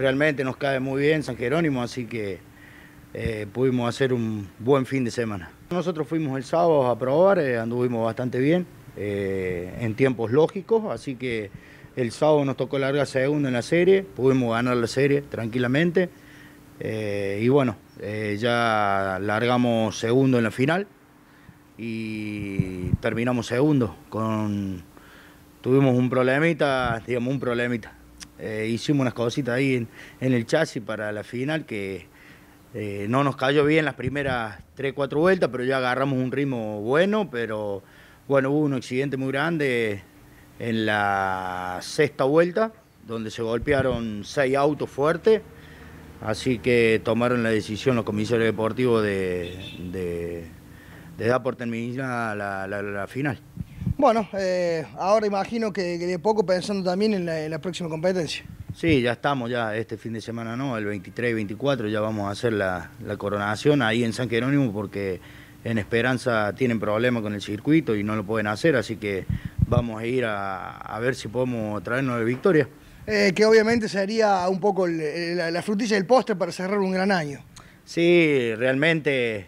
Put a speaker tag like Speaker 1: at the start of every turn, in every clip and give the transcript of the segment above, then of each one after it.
Speaker 1: realmente nos cae muy bien San Jerónimo, así que eh, pudimos hacer un buen fin de semana. Nosotros fuimos el sábado a probar, eh, anduvimos bastante bien, eh, en tiempos lógicos, así que el sábado nos tocó larga segundo en la serie, pudimos ganar la serie tranquilamente y bueno, ya largamos segundo en la final y terminamos segundo con... Tuvimos un problemita, digamos un problemita eh, hicimos unas cositas ahí en, el chasis para la final que eh, no nos cayó bien las primeras 3, 4 vueltas, pero ya agarramos un ritmo bueno, pero bueno, hubo un accidente muy grande en la sexta vuelta, donde se golpearon seis autos fuertes, así que tomaron la decisión los comisarios deportivos de, de, dar por terminada la final.
Speaker 2: Bueno, eh, ahora imagino que, de poco pensando también en la, próxima competencia.
Speaker 1: Sí, ya estamos, ya este fin de semana no, el 23 y 24 ya vamos a hacer la, coronación ahí en San Jerónimo porque en Esperanza tienen problemas con el circuito y no lo pueden hacer, así que vamos a ir a, ver si podemos traernos la victoria.
Speaker 2: Eh, que obviamente sería un poco la, frutilla del postre para cerrar un gran año.
Speaker 1: Sí, realmente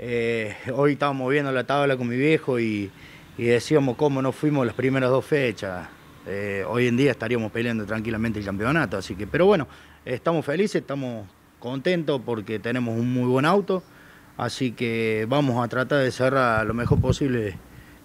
Speaker 1: eh, hoy estamos moviendo la tabla con mi viejo y y decíamos cómo no fuimos las primeras dos fechas. Eh, hoy en día estaríamos peleando tranquilamente el campeonato, así que, pero bueno, estamos felices, estamos contentos porque tenemos un muy buen auto, así que vamos a tratar de cerrar lo mejor posible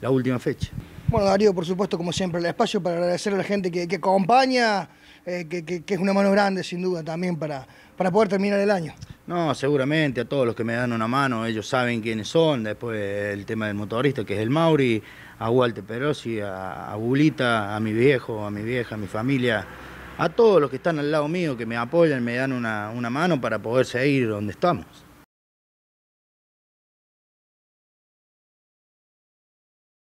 Speaker 1: la última fecha. Bueno, Darío, por
Speaker 2: supuesto, como siempre, el espacio para agradecer a la gente que, acompaña, eh, que, es una mano grande, sin duda, también para, para poder terminar el año.
Speaker 1: No, seguramente a todos los que me dan una mano, ellos saben quiénes son. Después el tema del motorista, que es el Mauri, a Walter Perosi, a, a Bulita, a mi viejo, a mi vieja, a mi familia, a todos los que están al lado mío, que me apoyan, me dan una, una mano para poder seguir donde estamos.